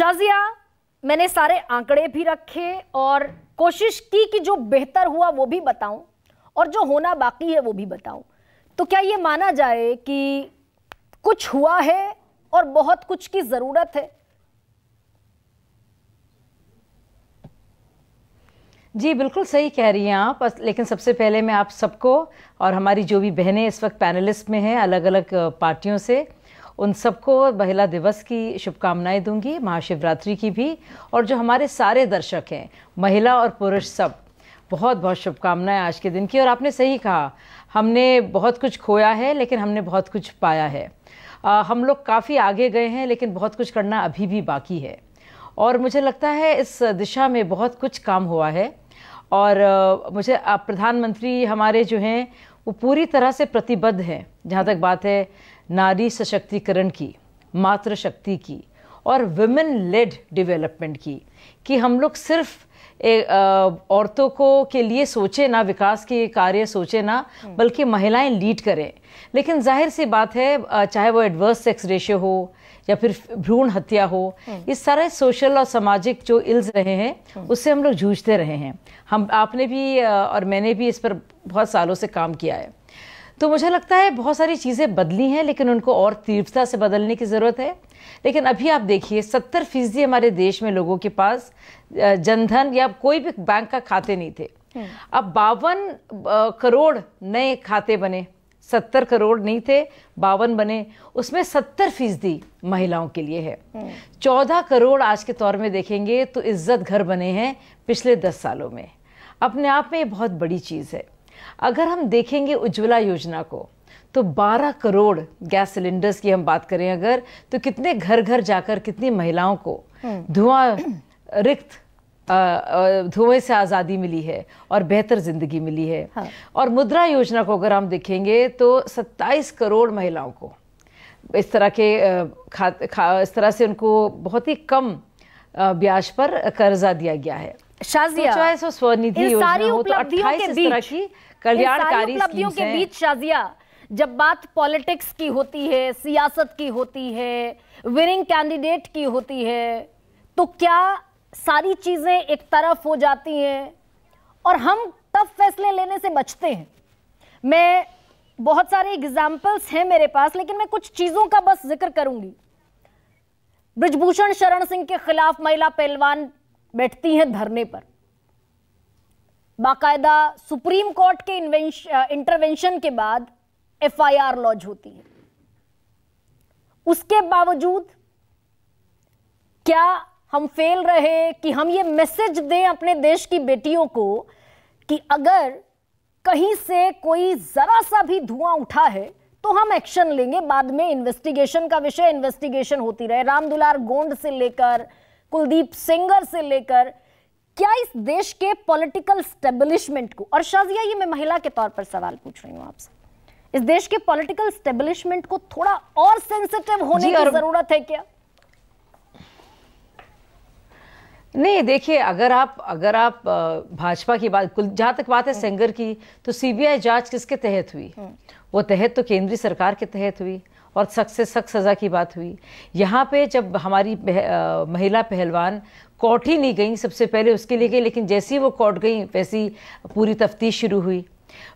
शाजिया मैंने सारे आंकड़े भी रखे और कोशिश की कि जो बेहतर हुआ वो भी बताऊं और जो होना बाकी है वो भी बताऊं तो क्या ये माना जाए कि कुछ हुआ है और बहुत कुछ की ज़रूरत है जी बिल्कुल सही कह रही हैं आप लेकिन सबसे पहले मैं आप सबको और हमारी जो भी बहनें इस वक्त पैनलिस्ट में हैं अलग अलग पार्टियों से उन सबको महिला दिवस की शुभकामनाएं दूंगी महाशिवरात्रि की भी और जो हमारे सारे दर्शक हैं महिला और पुरुष सब बहुत बहुत शुभकामनाएं आज के दिन की और आपने सही कहा हमने बहुत कुछ खोया है लेकिन हमने बहुत कुछ पाया है आ, हम लोग काफ़ी आगे गए हैं लेकिन बहुत कुछ करना अभी भी बाकी है और मुझे लगता है इस दिशा में बहुत कुछ काम हुआ है और आ, मुझे प्रधानमंत्री हमारे जो हैं वो पूरी तरह से प्रतिबद्ध हैं जहाँ तक बात है नारी सशक्तिकरण की मातृशक्ति की और वुमेन लेड डेवलपमेंट की कि हम लोग सिर्फ ए, आ, औरतों को के लिए सोचे ना विकास के कार्य सोचे ना हम्म। बल्कि महिलाएं लीड करें लेकिन जाहिर सी बात है चाहे वो एडवर्स सेक्स रेशियो हो या फिर भ्रूण हत्या हो हम्म। इस सारे सोशल और सामाजिक जो इल्स रहे हैं हम्म। उससे हम लोग जूझते रहे हैं हम आपने भी और मैंने भी इस पर बहुत सालों से काम किया है तो मुझे लगता है बहुत सारी चीज़ें बदली हैं लेकिन उनको और तीव्रता से बदलने की ज़रूरत है लेकिन अभी आप देखिए सत्तर फीसदी हमारे देश में लोगों के पास जनधन या कोई भी बैंक का खाते नहीं थे हम्म। अब बावन करोड़ नए खाते बने सत्तर करोड़ नहीं थे बावन बने उसमें सत्तर फीसदी महिलाओं के लिए है हम्म। चौदह करोड़ आज के तौर में देखेंगे तो इज्जत घर बने हैं पिछले दस सालों में अपने आप में ये बहुत बड़ी चीज़ है अगर हम देखेंगे उज्ज्वला योजना को तो 12 करोड़ गैस सिलेंडर्स की हम बात करें अगर तो कितने घर घर जाकर कितनी महिलाओं को हम्म। धुआं रिक्त धुएं से आज़ादी मिली है और बेहतर ज़िंदगी मिली है हाँ। और मुद्रा योजना को अगर हम देखेंगे तो 27 करोड़ महिलाओं को इस तरह के खा, खा इस तरह से उनको बहुत ही कम ब्याज पर कर्जा दिया गया है शाजिया तो स्वनिधि योजना हो तो अट्ठाईस तरह की कल्याणकारी उपलब्धियों के बीच शाजिया जब बात पॉलिटिक्स की होती है सियासत की होती है विनिंग कैंडिडेट की होती है तो क्या सारी चीजें एक तरफ हो जाती हैं और हम तब फैसले लेने से बचते हैं मैं बहुत सारे एग्जाम्पल्स हैं मेरे पास लेकिन मैं कुछ चीज़ों का बस जिक्र करूंगी ब्रजभूषण शरण सिंह के खिलाफ महिला पहलवान बैठती हैं धरने पर बाकायदा सुप्रीम कोर्ट के इंटरवेंशन के बाद एफआईआर लॉन्च होती है उसके बावजूद क्या हम फेल रहे कि हम ये मैसेज दें अपने देश की बेटियों को कि अगर कहीं से कोई जरा सा भी धुआं उठा है तो हम एक्शन लेंगे बाद में इन्वेस्टिगेशन का विषय इन्वेस्टिगेशन होती रहे रामदुलार गोंड से लेकर कुलदीप सिंगर से लेकर क्या इस देश के पॉलिटिकल स्टेब्लिशमेंट को और शाजिया ये मैं महिला के तौर पर सवाल पूछ रही हूँ आपसे इस देश के पॉलिटिकल स्टेब्लिशमेंट को थोड़ा और सेंसिटिव होने की जरूरत है क्या नहीं देखिए अगर आप अगर आप भाजपा की बात जहाँ तक बात है हम्म। सेंगर की तो सीबीआई जांच किसके तहत हुई हम्म। वो तहत तो केंद्रीय सरकार के तहत हुई और सख्त से सख्त सज़ा की बात हुई यहाँ पे जब हमारी पह, आ, महिला पहलवान कोर्ट ही नहीं गई सबसे पहले उसके लिए गई लेकिन जैसी वो कोर्ट गई वैसी पूरी तफ्तीश शुरू हुई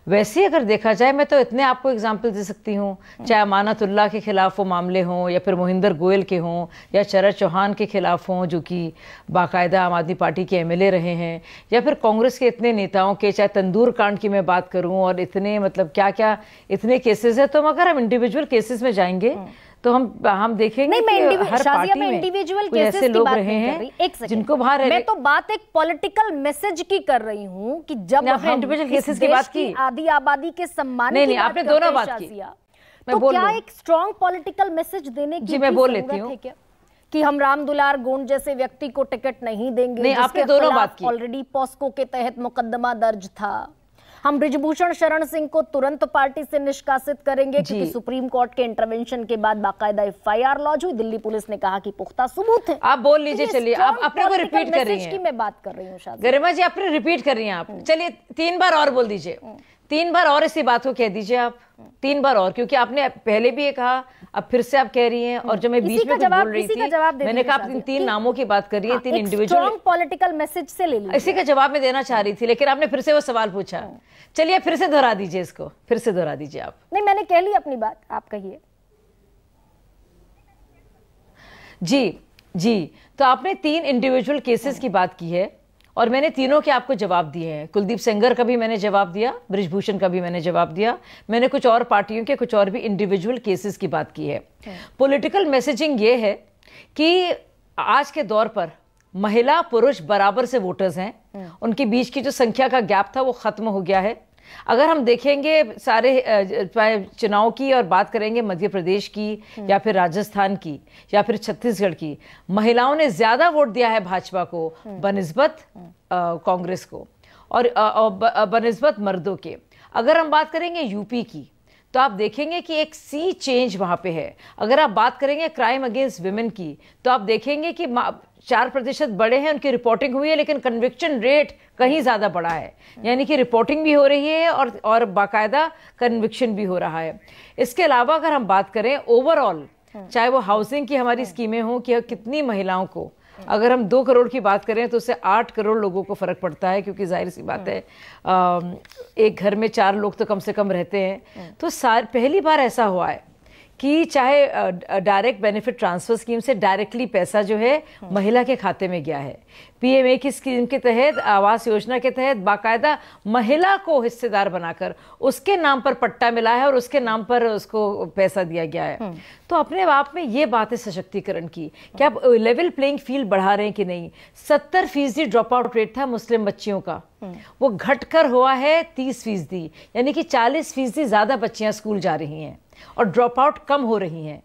वैसे अगर देखा जाए मैं तो इतने आपको एग्जाम्पल दे सकती हूँ चाहे अमानतुल्ला के खिलाफ वो मामले हों या फिर मोहिंदर गोयल के हों या शरद चौहान के खिलाफ हों जो कि बाकायदा आम आदमी पार्टी के एमएलए रहे हैं या फिर कांग्रेस के इतने नेताओं के चाहे तंदूर कांड की मैं बात करूँ और इतने मतलब क्या क्या इतने केसेज है तो मगर हम इंडिविजुअल केसेज में जाएंगे तो हम हम देखेंगे नहीं, कि हर पार्टी में इंडिविजुअल ऐसे लोग रहे हैं एक जिनको बाहर मैं तो बात एक पॉलिटिकल मैसेज की कर रही हूँ कि जब इंडिविजुअल केसेस की बात की आदि आबादी के सम्मान नहीं नहीं आपने दोनों बात की तो क्या एक स्ट्रॉन्ग पॉलिटिकल मैसेज देने की जी मैं बोल लेती हूँ कि हम राम दुलार गोंड जैसे व्यक्ति को टिकट नहीं देंगे नहीं, आपके दोनों बात की ऑलरेडी पॉस्को के तहत मुकदमा दर्ज था हम ब्रिजभूषण शरण सिंह को तुरंत पार्टी से निष्कासित करेंगे क्योंकि सुप्रीम कोर्ट के इंटरवेंशन के बाद बाकायदा एफ आई आर लॉन्च हुई दिल्ली पुलिस ने कहा कि पुख्ता सबूत है आप बोल लीजिए तो चलिए आप अपने को रिपीट कर रही हैं मैं बात कर रही हूँ गरिमा जी अपने रिपीट कर रही हैं आप हम्म। चलिए तीन बार और बोल दीजिए हम्म। तीन बार और इसी बात को कह दीजिए आप हम्म। तीन बार और क्योंकि आपने पहले भी ये कहा अब फिर से आप कह रही हैं और जब मैं बीच में बोल रही थी मैंने कहा आप तीन नामों की बात कर रही हैं तीन इंडिविजुअल पॉलिटिकल मैसेज से ले इसी का जवाब मैं देना चाह रही थी लेकिन आपने फिर से वो सवाल पूछा हाँ। चलिए फिर से दोहरा दीजिए इसको फिर से दोहरा दीजिए आप नहीं मैंने कह ली अपनी बात आप कहिए जी जी तो आपने तीन इंडिविजुअल केसेस की बात की है और मैंने तीनों के आपको जवाब दिए हैं कुलदीप सेंगर का भी मैंने जवाब दिया ब्रिजभूषण का भी मैंने जवाब दिया मैंने कुछ और पार्टियों के कुछ और भी इंडिविजुअल केसेस की बात की है पॉलिटिकल मैसेजिंग ये है कि आज के दौर पर महिला पुरुष बराबर से वोटर्स हैं हम्म। उनके बीच की जो संख्या का गैप था वो खत्म हो गया है अगर हम देखेंगे सारे चुनाव की और बात करेंगे मध्य प्रदेश की हम्म। या फिर राजस्थान की या फिर छत्तीसगढ़ की महिलाओं ने ज़्यादा वोट दिया है भाजपा को हम्म। बनस्बत हम्म। कांग्रेस को और बनस्बत मर्दों के अगर हम बात करेंगे यूपी की तो आप देखेंगे कि एक सी चेंज वहां पे है अगर आप बात करेंगे क्राइम अगेंस्ट वुमेन की तो आप देखेंगे कि चार प्रतिशत बड़े हैं उनकी रिपोर्टिंग हुई है लेकिन कन्विक्शन रेट कहीं ज़्यादा बड़ा है यानी कि रिपोर्टिंग भी हो रही है और और बाकायदा कन्विक्शन भी हो रहा है इसके अलावा अगर हम बात करें ओवरऑल हाँ। चाहे वो हाउसिंग की हमारी स्कीमें हाँ। हों कि कितनी महिलाओं को अगर हम दो करोड़ की बात करें तो उससे आठ करोड़ लोगों को फ़र्क पड़ता है क्योंकि जाहिर सी बात है हाँ। एक घर में चार लोग तो कम से कम रहते हैं तो सार पहली बार ऐसा हुआ है कि चाहे डायरेक्ट बेनिफिट ट्रांसफर स्कीम से डायरेक्टली पैसा जो है हम्म। महिला के खाते में गया है पीएमए की स्कीम के तहत आवास योजना के तहत बाकायदा महिला को हिस्सेदार बनाकर उसके नाम पर पट्टा मिला है और उसके नाम पर उसको पैसा दिया गया है हम्म। तो अपने आप में ये बात है सशक्तिकरण की कि आप लेवल प्लेइंग फील्ड बढ़ा रहे हैं कि नहीं सत्तर फीसदी ड्रॉप आउट रेट था मुस्लिम बच्चियों का हम्म। वो घटकर हुआ है तीस फीसदी यानी कि चालीस फीसदी ज़्यादा बच्चियां स्कूल जा रही हैं और ड्रॉप आउट कम हो रही हैं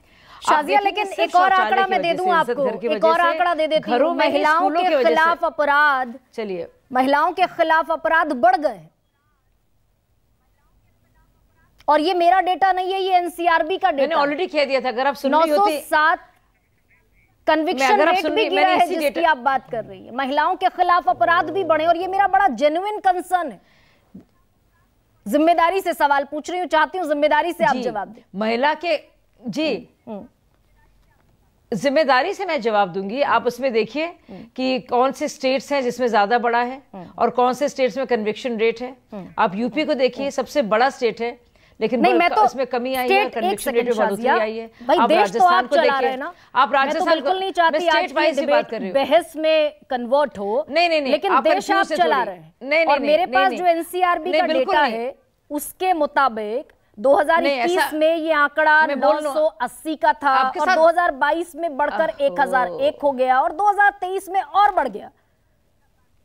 शाजिया लेकिन एक और आंकड़ा मैं दे दूं आपको एक और आंकड़ा दे देती हूँ महिलाओं के खिलाफ अपराध चलिए महिलाओं के खिलाफ अपराध बढ़ गए और ये मेरा डेटा नहीं है ये एनसीआरबी का डेटा ऑलरेडी कह दिया था अगर आप सुन रही होती सात कन्विक्शन रेट भी गिरा है जिसकी आप बात कर रही है महिलाओं के खिलाफ अपराध भी बढ़े और ये मेरा बड़ा जेन्युइन कंसर्न है जिम्मेदारी से सवाल पूछ रही हूँ चाहती हूँ जिम्मेदारी से आप जवाब दें महिला के जी हम्म। जिम्मेदारी से मैं जवाब दूंगी आप उसमें देखिए हम्म। कि कौन से स्टेट्स हैं जिसमें ज़्यादा बड़ा है हम्म। और कौन से स्टेट्स में कन्विक्शन रेट है आप यूपी को देखिए सबसे बड़ा स्टेट है लेकिन नहीं मैं तो इसमें कमी आई है कन्विक्शन रेट में बढ़ोतरी आई है भाई आप देश तो आप को ना आप तो राजस्थान बिल्कुल नहीं चाहते स्टेट वाइज की बात कर रहे हो बहस में कन्वर्ट हो नहीं नहीं नहीं लेकिन देश आप चला रहे हैं नहीं नहीं मेरे पास जो एनसीआरबी का डेटा है उसके मुताबिक 2021 में ये आंकड़ा नौ का था और 2022 में बढ़कर 1001 हो गया और 2023 में और बढ़ गया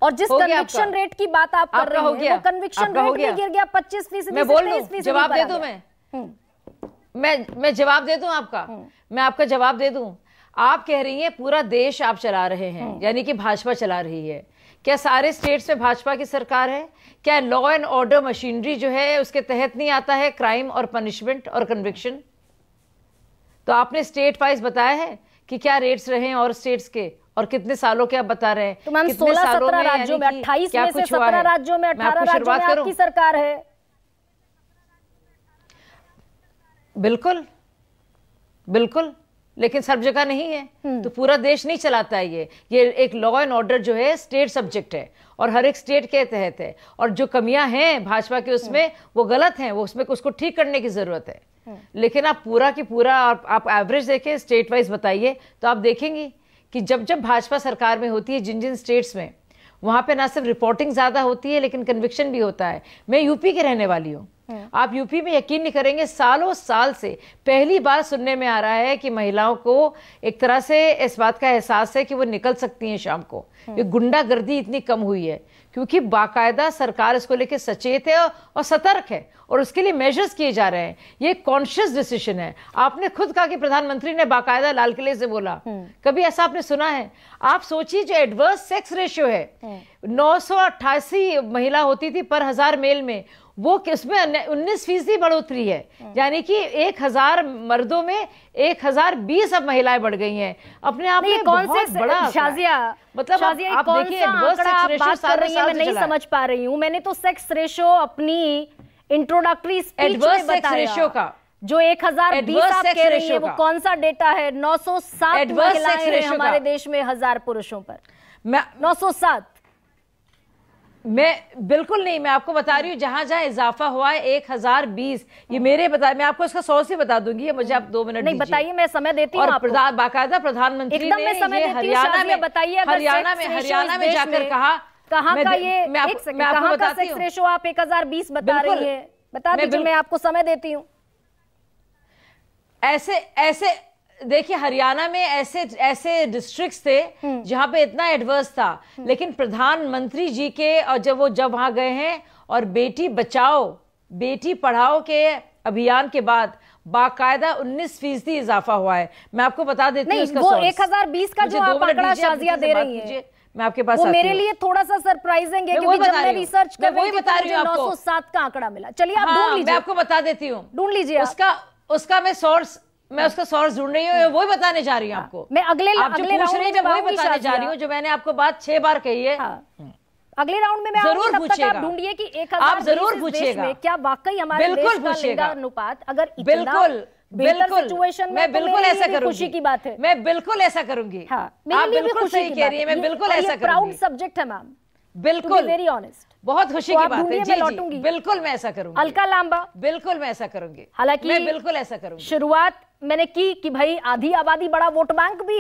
और जिस कन्विक्शन रेट की बात आप कर रहे हो कन्विक्शन रेट भी गिर गया पच्चीस फीसदी फीसदी जवाब दे दू मैं हम्म। मैं मैं जवाब दे दूं आपका हम्म। मैं आपका जवाब दे दूं आप कह रही हैं पूरा देश आप चला रहे हैं हम्म। यानी कि भाजपा चला रही है क्या सारे स्टेट्स में भाजपा की सरकार है क्या लॉ एंड ऑर्डर मशीनरी जो है उसके तहत नहीं आता है क्राइम और पनिशमेंट और कन्विक्शन तो आपने स्टेट वाइज बताया है कि क्या रेट्स रहे और स्टेट्स के और कितने सालों के आप बता रहे हैं तो मैम सोलह सत्रह राज्यों में अट्ठाईस में से सत्रह राज्यों में अठारह राज्यों में आपकी सरकार है बिल्कुल बिल्कुल लेकिन सब जगह नहीं है हम्म। तो पूरा देश नहीं चलाता है ये ये एक लॉ एंड ऑर्डर जो है स्टेट सब्जेक्ट है और हर एक स्टेट के तहत है और जो कमियां हैं भाजपा के उसमें हम्म। वो गलत हैं वो उसमें उसको ठीक करने की ज़रूरत है हम्म। लेकिन आप पूरा की पूरा आप, आप एवरेज देखें स्टेट वाइज बताइए तो आप देखेंगी कि जब जब भाजपा सरकार में होती है जिन जिन स्टेट्स में वहाँ पे ना सिर्फ रिपोर्टिंग ज़्यादा होती है लेकिन कन्विक्शन भी होता है मैं यूपी के रहने वाली हूँ हाँ। आप यूपी में यकीन नहीं करेंगे सालों साल से पहली बार सुनने में आ रहा है कि महिलाओं को एक तरह से इस बात का एहसास है कि वो निकल सकती हैं शाम को हाँ। ये गुंडागर्दी इतनी कम हुई है क्योंकि बाकायदा सरकार इसको लेकर सचेत है और सतर्क है और उसके लिए मेजर्स किए जा रहे हैं ये कॉन्शियस डिसीजन है आपने खुद कहा कि प्रधानमंत्री ने बाकायदा लाल किले से बोला हाँ। कभी ऐसा आपने सुना है आप सोचिए जो एडवर्स सेक्स रेशियो है नौ महिला होती थी पर हजार मेल में वो किसमें उन्नीस फीसदी बढ़ोतरी है यानी कि एक हजार मर्दों में एक हजार बीस अब महिलाएं बढ़ गई हैं अपने आप में कौन से बड़ा शाजिया मतलब शाजिया आप, आप देखिए आप बात कर रही हैं मैं नहीं समझ पा रही हूँ मैंने तो सेक्स रेशो अपनी इंट्रोडक्टरी स्पीच में बताया रेशो का जो 1020 आप कह रही है वो कौन सा डेटा है नौ महिलाएं सात हमारे देश में हजार पुरुषों पर नौ सौ सात मैं बिल्कुल नहीं मैं आपको बता रही हूँ जहां जहां इजाफा हुआ है एक हजार बीस ये मेरे बता मैं आपको इसका सोर्स ही बता दूंगी मुझे आप दो मिनट नहीं बताइए मैं समय देती हूँ प्रधान बाकायदा प्रधानमंत्री ने हरियाणा में बताइए हरियाणा में हरियाणा में जाकर कहा कहां का ये मैं आपको, मैं आपको कहाँ का सेक्स रेशो बता रही है बता दीजिए मैं आपको समय देती हूँ ऐसे ऐसे देखिए हरियाणा में ऐसे ऐसे डिस्ट्रिक्ट्स थे हम्म। जहाँ पे इतना एडवर्स था हम्म। लेकिन प्रधानमंत्री जी के और जब वो जब वहाँ गए हैं और बेटी बचाओ बेटी पढ़ाओ के अभियान के बाद बाकायदा 19 फीसदी इजाफा हुआ है मैं आपको बता देती हूँ वो 1020 का जो आप आंकड़ा शाजिया दे रही है मैं आपके पास वो मेरे लिए थोड़ा सा सरप्राइजिंग है क्योंकि जब मैं रिसर्च कर रही बता रही हूँ नौ सौ सात का आंकड़ा मिला चलिए आप हाँ, ढूंढ लीजिए आपको बता देती हूँ ढूंढ लीजिए उसका उसका मैं सोर्स मैं उसका सोर्स ढूंढ रही हूँ वही बताने जा रही हूँ आपको मैं अगले आप अगले वही बताने जा रही हूँ जो मैंने आपको बात छह बार कही है हाँ। अगले राउंड में मैं जरूर पूछिएगा आप ढूंढिए कि एक आप जरूर पूछिएगा क्या वाकई हमारे बिल्कुल पूछिएगा अनुपात अगर बिल्कुल बिल्कुल मैं तो बिल्कुल ऐसा करूंगी खुशी की बात है मैं बिल्कुल ऐसा करूंगी हाँ, आप बिल्कुल सही कह रही है मैं बिल्कुल ऐसा प्राउड सब्जेक्ट है मैम बिल्कुल वेरी ऑनेस्ट बहुत खुशी तो की बात है जी, जी बिल्कुल मैं ऐसा करूंगी अलका लांबा बिल्कुल मैं ऐसा करूंगी हालांकि मैं बिल्कुल ऐसा करूंगी शुरुआत मैंने की कि भाई आधी आबादी बड़ा वोट बैंक भी